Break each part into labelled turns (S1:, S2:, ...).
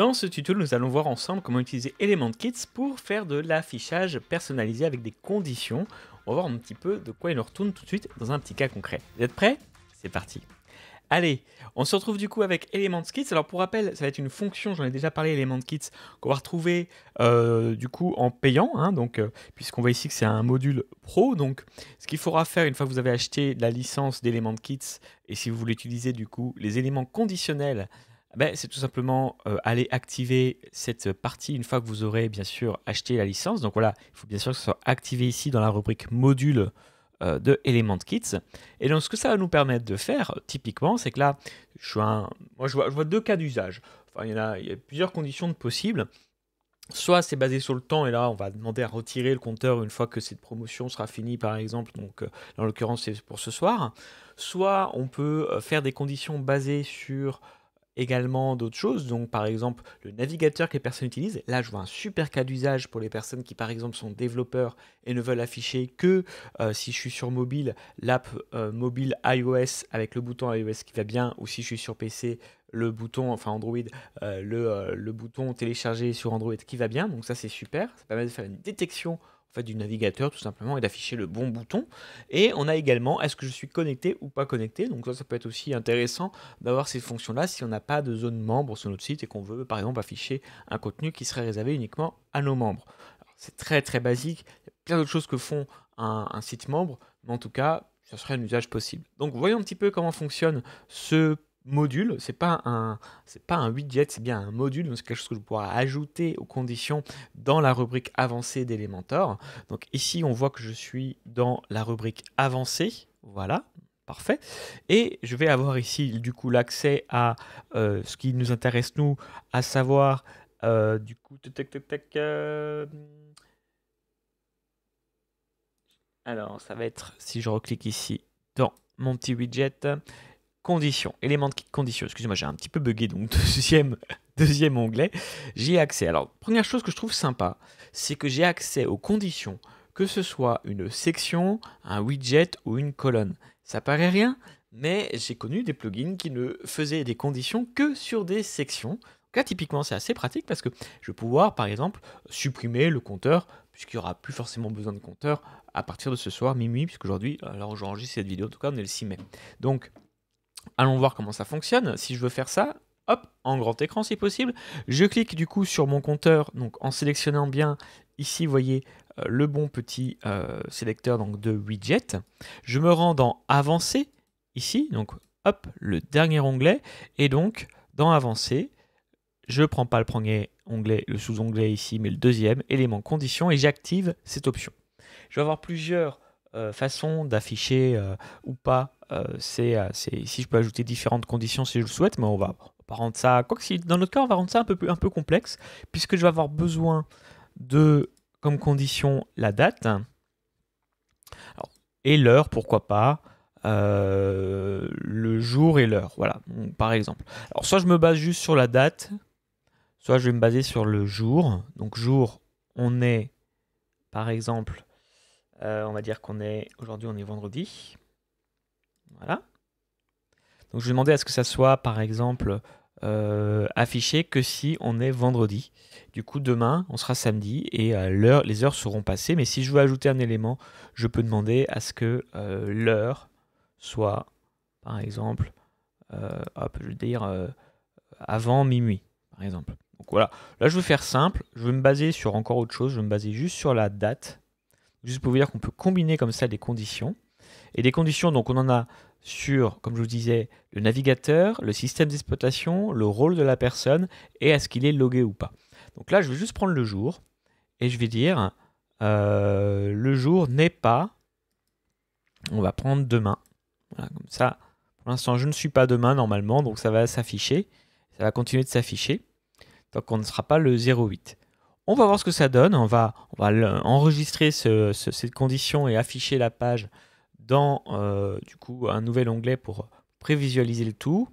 S1: Dans ce tuto, nous allons voir ensemble comment utiliser Element Kits pour faire de l'affichage personnalisé avec des conditions. On va voir un petit peu de quoi il nous retourne tout de suite dans un petit cas concret. Vous êtes prêts C'est parti Allez, on se retrouve du coup avec Element Kits. Alors pour rappel, ça va être une fonction, j'en ai déjà parlé, Element Kits, qu'on va retrouver euh, du coup en payant, hein, donc euh, puisqu'on voit ici que c'est un module pro. Donc ce qu'il faudra faire une fois que vous avez acheté la licence d'Element Kits, et si vous voulez utiliser du coup les éléments conditionnels ben, c'est tout simplement euh, aller activer cette partie une fois que vous aurez bien sûr acheté la licence. Donc voilà, il faut bien sûr que ce soit activé ici dans la rubrique module euh, de Element Kits. Et donc ce que ça va nous permettre de faire typiquement, c'est que là, je, Moi, je, vois, deux cas d'usage. Enfin, il y, a, plusieurs conditions possibles. Soit c'est basé sur le temps, et là on va demander à retirer le compteur une fois que cette promotion sera finie par exemple, donc en euh, l'occurrence c'est pour ce soir. Soit on peut faire des conditions basées sur également d'autres choses, donc par exemple le navigateur que les personnes utilisent. Là, je vois un super cas d'usage pour les personnes qui, par exemple, sont développeurs et ne veulent afficher que, euh, si je suis sur mobile, l'app euh, mobile iOS avec le bouton iOS qui va bien, ou si je suis sur PC, le bouton, enfin Android, euh, le, le bouton téléchargé sur Android qui va bien. Donc ça, c'est super. Ça permet de faire une détection fait, du navigateur tout simplement et d'afficher le bon bouton. Et on a également est-ce que je suis connecté ou pas connecté. Donc ça, ça peut être aussi intéressant d'avoir ces fonctions-là si on n'a pas de zone membre sur notre site et qu'on veut par exemple afficher un contenu qui serait réservé uniquement à nos membres. C'est très très basique, il y a plein d'autres choses que font un, un site membre, mais en tout cas, ce serait un usage possible. Donc voyons un petit peu comment fonctionne ce module, c'est pas un c'est pas un widget, c'est bien un module, donc c'est quelque chose que je pourrais ajouter aux conditions dans la rubrique avancée d'Elementor. Donc ici, on voit que je suis dans la rubrique avancée, voilà, parfait. Et je vais avoir ici du coup l'accès à euh, ce qui nous intéresse nous, à savoir euh, du coup euh, alors ça va être si je reclique ici dans mon petit widget conditions, éléments de conditions. Excusez-moi, j'ai un petit peu bugué, donc deuxième, deuxième onglet, j'ai accès. Alors, première chose que je trouve sympa, c'est que j'ai accès aux conditions, que ce soit une section, un widget ou une colonne. Ça paraît rien, mais j'ai connu des plugins qui ne faisaient des conditions que sur des sections. Donc là, typiquement, c'est assez pratique parce que je vais pouvoir, par exemple, supprimer le compteur, puisqu'il n'y aura plus forcément besoin de compteur à partir de ce soir minuit, puisqu'aujourd'hui, alors j'enregistre cette vidéo, en tout cas, on est le 6 mai. Donc, Allons voir comment ça fonctionne. Si je veux faire ça, hop, en grand écran si possible, je clique du coup sur mon compteur, donc en sélectionnant bien ici, vous voyez euh, le bon petit euh, sélecteur donc, de widget. Je me rends dans Avancé ici, donc hop, le dernier onglet, et donc dans Avancé, je ne prends pas le premier onglet, le sous-onglet ici, mais le deuxième, élément condition, et j'active cette option. Je vais avoir plusieurs euh, façons d'afficher ou pas euh, c'est, ici euh, je peux ajouter différentes conditions si je le souhaite, mais on va, rendre ça, quoi dans notre cas, on va rendre ça un peu, un peu complexe, puisque je vais avoir besoin de, comme condition, la date, et l'heure, pourquoi pas, euh, le jour et l'heure, voilà, par exemple. Alors soit je me base juste sur la date, soit je vais me baser sur le jour. Donc jour, on est, par exemple, on va dire qu'on est, aujourd'hui on est vendredi. Voilà. Donc je vais demander à ce que ça soit, par exemple, euh, affiché que si on est vendredi. Du coup, demain, on sera samedi et euh, les heures seront passées. Mais si je veux ajouter un élément, je peux demander à ce que euh, l'heure soit, par exemple, je veux dire, avant minuit, par exemple. Donc voilà, là je veux faire simple, je vais me baser sur encore autre chose, je vais me baser juste sur la date. Juste pour vous dire qu'on peut combiner comme ça des conditions. Et des conditions, donc on en a sur, comme je vous disais, le navigateur, le système d'exploitation, le rôle de la personne et est ce qu'il est logué ou pas. Donc là, je vais juste prendre le jour et je vais dire euh, le jour n'est pas. On va prendre demain. Voilà, comme ça, pour l'instant, je ne suis pas demain normalement, donc ça va s'afficher. Ça va continuer de s'afficher Donc on ne sera pas le 08. On va voir ce que ça donne. On va, enregistrer cette condition et afficher la page dans euh, du coup un nouvel onglet pour prévisualiser le tout,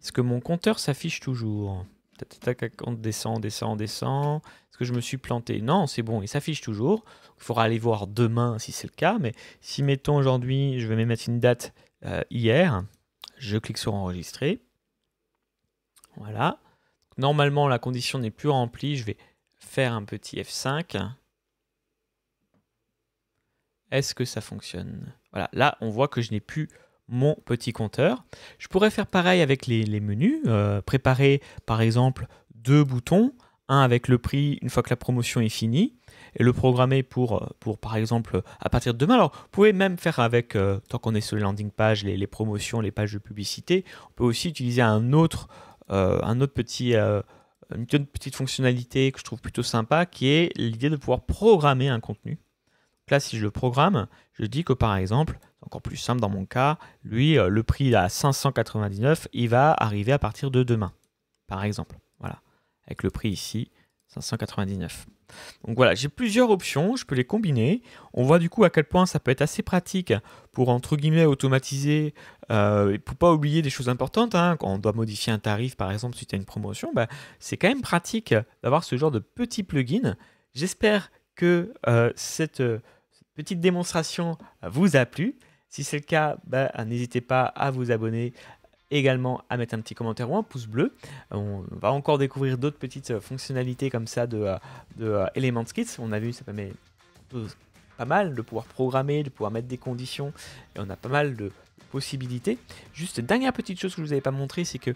S1: est-ce que mon compteur s'affiche toujours descend, descend, descend. Est-ce que je me suis planté Non, c'est bon, il s'affiche toujours. Il faudra aller voir demain si c'est le cas. Mais si, mettons, aujourd'hui, je vais mettre une date euh, hier, je clique sur enregistrer. Voilà. Normalement, la condition n'est plus remplie. Je vais faire un petit F5. Est-ce que ça fonctionne là, on voit que je n'ai plus mon petit compteur. Je pourrais faire pareil avec les, menus, euh, préparer par exemple deux boutons, un avec le prix une fois que la promotion est finie, et le programmer pour, euh, pour par exemple à partir de demain. Alors vous pouvez même faire avec, euh, tant qu'on est sur les landing pages, les, promotions, les pages de publicité, on peut aussi utiliser un autre, un autre petit... une petite fonctionnalité que je trouve plutôt sympa qui est l'idée de pouvoir programmer un contenu là, si je le programme, je dis que par exemple, c'est encore plus simple dans mon cas, lui, euh, le prix à 599, il va arriver à partir de demain, par exemple. Voilà, avec le prix ici, 599. Donc voilà, j'ai plusieurs options, je peux les combiner. On voit du coup à quel point ça peut être assez pratique pour entre guillemets automatiser euh, et pour pas oublier des choses importantes. Hein. Quand on doit modifier un tarif par exemple suite à une promotion, bah, c'est quand même pratique d'avoir ce genre de petit plugin. J'espère que euh, cette petite démonstration vous a plu. Si c'est le cas, bah, n'hésitez pas à vous abonner également à mettre un petit commentaire ou un pouce bleu. On va encore découvrir d'autres petites euh, fonctionnalités comme ça de, euh, de euh, On a vu, ça permet pas mal de pouvoir programmer, de pouvoir mettre des conditions. Et on a pas mal de possibilités. Juste dernière petite chose que je vous avais pas montré, c'est que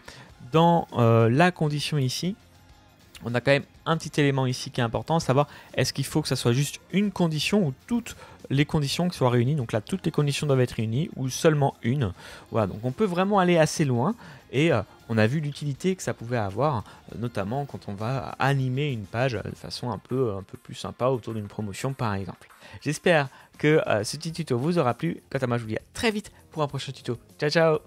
S1: dans la condition ici, on a quand même un petit élément ici qui est important, à savoir est-ce qu'il faut que ça soit juste une condition ou toutes les conditions qui soient réunies. Donc là, toutes les conditions doivent être réunies ou seulement une. Voilà, donc on peut vraiment aller assez loin et euh, on a vu l'utilité que ça pouvait avoir, notamment quand on va animer une page de façon un peu, un peu plus sympa autour d'une promotion par exemple. J'espère que euh, ce petit tuto vous aura plu. Quant à moi, je vous dis à très vite pour un prochain tuto. Ciao ciao